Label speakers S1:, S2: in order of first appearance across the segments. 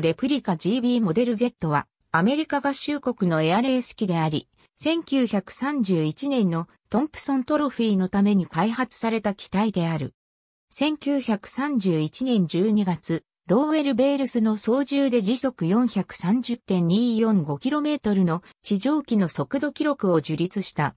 S1: レプリカ GB モデル Z はアメリカ合衆国のエアレース機であり、1931年のトンプソントロフィーのために開発された機体である。1931年12月、ローウェル・ベールスの操縦で時速 430.245km の地上機の速度記録を樹立した。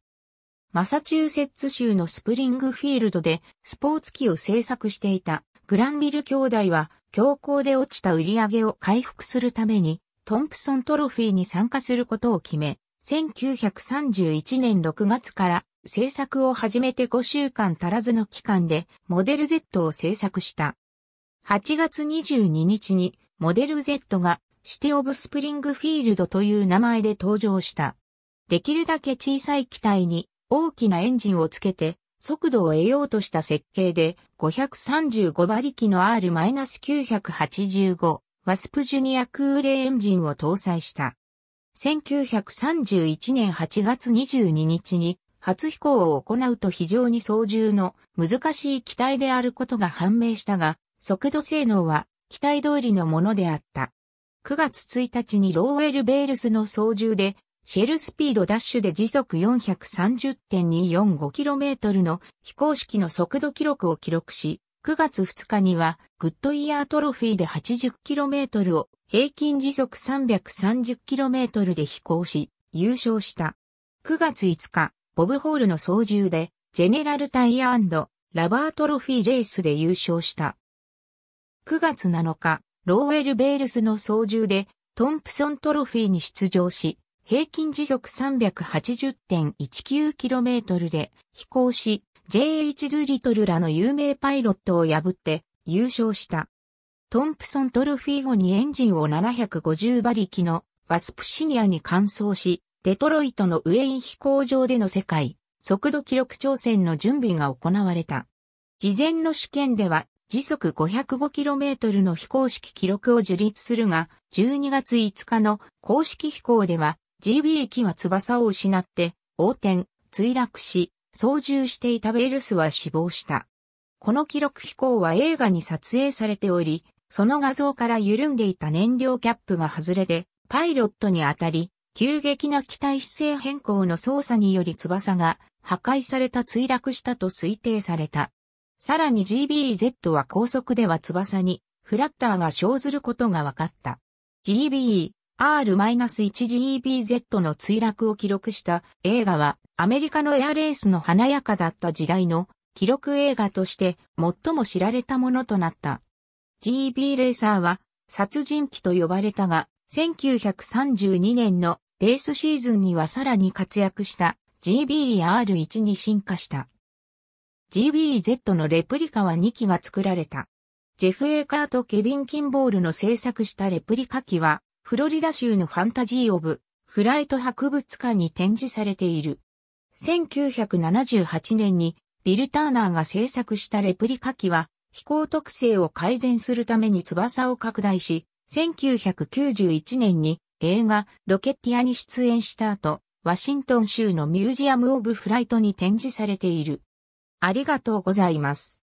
S1: マサチューセッツ州のスプリングフィールドでスポーツ機を製作していたグランビル兄弟は強行で落ちた売り上げを回復するために、トンプソントロフィーに参加することを決め、1931年6月から制作を始めて5週間足らずの期間でモデル Z を制作した。8月22日にモデル Z がシティオブスプリングフィールドという名前で登場した。できるだけ小さい機体に大きなエンジンをつけて速度を得ようとした設計で535馬力の R-985 ワスプジュニア空冷エンジンを搭載した。1931年8月22日に初飛行を行うと非常に操縦の難しい機体であることが判明したが、速度性能は機体通りのものであった。9月1日にローウェル・ベールスの操縦でシェルスピードダッシュで時速 430.245km の非公式の速度記録を記録し、9月2日にはグッドイヤートロフィーで 80km を平均時速 330km で飛行し、優勝した。9月5日、ボブホールの操縦で、ジェネラルタイヤラバートロフィーレースで優勝した。9月7日、ローエル・ベールスの操縦で、トンプソントロフィーに出場し、平均時速 380.19km で飛行し、J.H. ドゥリトルらの有名パイロットを破って優勝した。トンプソントルフィーゴにエンジンを750馬力のワスプシニアに換装し、デトロイトのウェイン飛行場での世界速度記録挑戦の準備が行われた。事前の試験では時速 505km の飛行式記録を樹立するが、12月5日の公式飛行では GB 機は翼を失って、横転、墜落し、操縦していたベェルスは死亡した。この記録飛行は映画に撮影されており、その画像から緩んでいた燃料キャップが外れて、パイロットに当たり、急激な機体姿勢変更の操作により翼が破壊された墜落したと推定された。さらに GBZ は高速では翼にフラッターが生ずることが分かった。GB R-1GEBZ の墜落を記録した映画はアメリカのエアレースの華やかだった時代の記録映画として最も知られたものとなった。GB レーサーは殺人鬼と呼ばれたが1932年のレースシーズンにはさらに活躍した GBR1 に進化した。GBZ のレプリカは2機が作られた。ジェフ・エーカーとケビン・キンボールの制作したレプリカ機はフロリダ州のファンタジー・オブ・フライト博物館に展示されている。1978年にビル・ターナーが制作したレプリカ機は飛行特性を改善するために翼を拡大し、1991年に映画ロケッティアに出演した後、ワシントン州のミュージアム・オブ・フライトに展示されている。ありがとうございます。